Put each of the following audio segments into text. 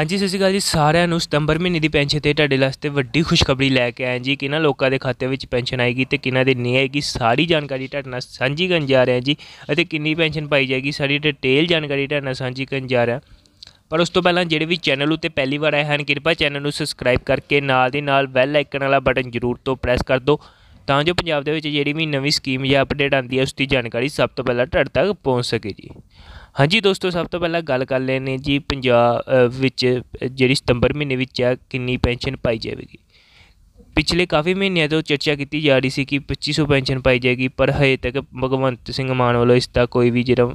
ਹਾਂਜੀ ਸਤਿ ਸ਼੍ਰੀ ਅਕਾਲ ਜੀ ਸਾਰਿਆਂ ਨੂੰ ਸਤੰਬਰ ਮਹੀਨੇ ਦੀ ਪੈਨਸ਼ਨ ਤੇ ਤੁਹਾਡੇ ਵਾਸਤੇ ਵੱਡੀ ਖੁਸ਼ਖਬਰੀ ਲੈ ਕੇ ਆਏ ਜੀ ਕਿ ਕਿਹਨਾਂ ਲੋਕਾਂ ਦੇ ਖਾਤੇ ਵਿੱਚ ਪੈਨਸ਼ਨ ਆਏਗੀ ਤੇ ਕਿਹਨਾਂ ਦੇ ਨਹੀਂ ਆਏਗੀ ਸਾਰੀ ਜਾਣਕਾਰੀ ਤੁਹਾਡੇ ਨਾਲ ਸਾਂਝੀ ਕਰਨ ਜਾ ਰਹੇ ਹਾਂ ਜੀ ਅਤੇ ਕਿੰਨੀ ਪੈਨਸ਼ਨ ਪਾਈ ਜਾਏਗੀ ਸਾਰੀ ਡਿਟੇਲ ਜਾਣਕਾਰੀ ਤੁਹਾਡੇ ਨਾਲ ਸਾਂਝੀ ਕਰਨ ਜਾ ਰਿਹਾ ਪਰ ਉਸ ਤੋਂ ਪਹਿਲਾਂ ਜਿਹੜੇ ਵੀ ਚੈਨਲ ਉਤੇ ਪਹਿਲੀ ਵਾਰ ਆਏ ਹਨ ਕਿਰਪਾ ਚੈਨਲ ਨੂੰ ਸਬਸਕ੍ਰਾਈਬ ਕਰਕੇ ਨਾਲ ਦੀ ਨਾਲ ਬੈਲ ਆਈਕਨ ਵਾਲਾ ਬਟਨ ਜ਼ਰੂਰ ਤੋਂ ਪ੍ਰੈਸ ਕਰ ਦਿਓ ਤਾਂ ਜੋ ਪੰਜਾਬ ਦੇ ਵਿੱਚ ਜਿਹੜੀ ਵੀ ਨਵੀਂ ਸਕੀਮ ਜਾਂ ਅਪਡੇਟ ਆਉਂਦੀ ਹੈ ਉਸ ਦੀ ਜਾਣਕਾਰੀ ਸਭ ਤੋਂ ਪਹਿਲਾਂ ਤੁਹਾਡੇ ਤੱਕ ਪਹੁੰਚ ਸਕੇ ਜੀ ਹਾਂਜੀ ਦੋਸਤੋ ਸਭ ਤੋਂ ਪਹਿਲਾਂ ਗੱਲ ਕਰ ਲੈਂਦੇ ਜੀ ਪੰਜਾਬ ਵਿੱਚ ਜਿਹੜੀ ਸਤੰਬਰ ਮਹੀਨੇ ਵਿੱਚ ਆ ਕਿੰਨੀ ਪੈਨਸ਼ਨ ਪਾਈ ਜਾਵੇਗੀ ਪਿਛਲੇ ਕਾਫੀ ਮਹੀਨਿਆਂ ਤੋਂ ਚਰਚਾ ਕੀਤੀ ਜਾ ਰਹੀ ਸੀ ਕਿ 2500 ਪੈਨਸ਼ਨ ਪਾਈ ਜਾਏਗੀ ਪਰ ਹਜੇ ਤੱਕ ਭਗਵੰਤ ਸਿੰਘ ਮਾਨ ਵੱਲੋਂ ਇਸ ਦਾ ਕੋਈ ਵੀ ਜਿਹੜਾ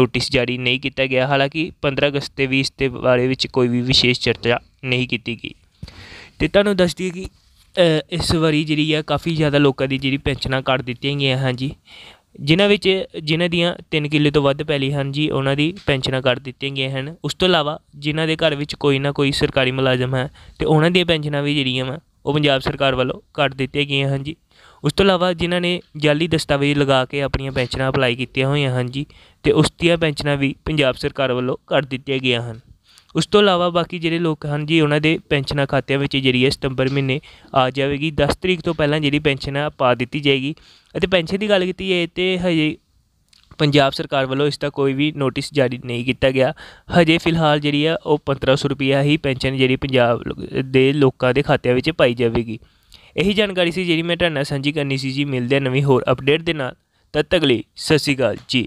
ਨੋਟਿਸ ਜਾਰੀ ਨਹੀਂ ਕੀਤਾ ਗਿਆ ਹਾਲਾਂਕਿ 15 ਅਗਸਤ ਤੇ 20 ਤੇ ਬਾਰੇ ਵਿੱਚ ਕੋਈ ਵੀ ਵਿਸ਼ੇਸ਼ ਚਰਚਾ ਨਹੀਂ ਕੀਤੀ ਗਈ ਤੇ ਤੁਹਾਨੂੰ ਦੱਸ ਦਈਏ ਕਿ ਇਸ ਵਾਰੀ ਜਿਹੜੀ ਆ ਕਾਫੀ ਜ਼ਿਆਦਾ ਲੋਕਾਂ ਦੀ ਜਿਹੜੀ ਪੈਨਸ਼ਨਾਂ ਕੱਟ ਦਿੱਤੀਆਂ ਗਈਆਂ ਹਾਂਜੀ ਜਿਨ੍ਹਾਂ ਵਿੱਚ ਜਿਨ੍ਹਾਂ ਦੀਆਂ 3 ਕਿੱਲੇ ਤੋਂ ਵੱਧ ਪੈਲੀ ਹਨ ਜੀ ਉਹਨਾਂ ਦੀ ਪੈਨਸ਼ਨਾਂ ਕੱਟ ਦਿੱਤੀਆਂ ਗਈਆਂ ਹਨ ਉਸ ਤੋਂ ਇਲਾਵਾ ਜਿਨ੍ਹਾਂ ਦੇ ਘਰ ਵਿੱਚ ਕੋਈ ਨਾ ਕੋਈ ਸਰਕਾਰੀ ਮੁਲਾਜ਼ਮ ਹੈ ਤੇ ਉਹਨਾਂ ਦੀਆਂ ਪੈਨਸ਼ਨਾਂ ਵੀ ਜਿਹੜੀਆਂ ਵਾ ਉਹ ਪੰਜਾਬ ਸਰਕਾਰ ਵੱਲੋਂ ਕੱਟ ਦਿੱਤੀਆਂ ਗਈਆਂ ਹਨ ਜੀ ਉਸ ਤੋਂ ਇਲਾਵਾ ਜਿਨ੍ਹਾਂ ਨੇ ਜਾਲੀ ਦਸਤਾਵੇਜ਼ ਲਗਾ ਕੇ ਆਪਣੀਆਂ ਪੈਨਸ਼ਨਾਂ ਅਪਲਾਈ ਕੀਤੀਆਂ ਹੋਈਆਂ ਹਨ ਜੀ ਤੇ ਉਸ ਦੀਆਂ ਪੈਨਸ਼ਨਾਂ ਵੀ ਪੰਜਾਬ ਸਰਕਾਰ ਵੱਲੋਂ ਕੱਟ ਦਿੱਤੀਆਂ ਗਈਆਂ ਹਨ ਉਸ ਤੋਂ ਇਲਾਵਾ ਬਾਕੀ ਜਿਹੜੇ ਲੋਕ ਹਨ ਜੀ ਉਹਨਾਂ ਦੇ ਪੈਨਸ਼ਨਾਂ ਖਾਤਿਆਂ ਵਿੱਚ ਜਿਹੜੀ ਹੈ ਸਤੰਬਰ ਮਹੀਨੇ ਆ ਜਾਵੇਗੀ 10 ਤਰੀਕ ਤੋਂ ਪਹਿਲਾਂ ਜਿਹੜੀ ਪੈਨਸ਼ਨ ਆ ਪਾ ਦਿੱਤੀ ਜਾਏਗੀ ਅਤੇ ਪੈਨਸ਼ਨ ਦੀ ਗੱਲ ਕੀਤੀ ਹੈ ਤੇ ਹਜੇ ਪੰਜਾਬ ਸਰਕਾਰ ਵੱਲੋਂ ਇਸ ਦਾ ਕੋਈ ਵੀ ਨੋਟਿਸ ਜਾਰੀ ਨਹੀਂ ਕੀਤਾ ਗਿਆ ਹਜੇ ਫਿਲਹਾਲ ਜਿਹੜੀ ਆ ਉਹ 1500 ਰੁਪਿਆ ਹੀ ਪੈਨਸ਼ਨ ਜਿਹੜੀ ਪੰਜਾਬ ਦੇ ਲੋਕਾਂ ਦੇ ਖਾਤਿਆਂ ਵਿੱਚ ਪਾਈ ਜਾਵੇਗੀ ਇਹੀ ਜਾਣਕਾਰੀ ਸੀ ਜਿਹੜੀ ਮੈਂ ਤੁਹਾਡੇ ਨਾਲ ਸਾਂਝੀ ਕਰਨੀ ਸੀ ਜੀ ਮਿਲਦੇ ਨਵੀਂ ਹੋਰ ਅਪਡੇਟ ਦੇ ਨਾਲ ਤਦ ਤੱਕ ਲਈ ਸਸੀ ਗਾਲ ਜੀ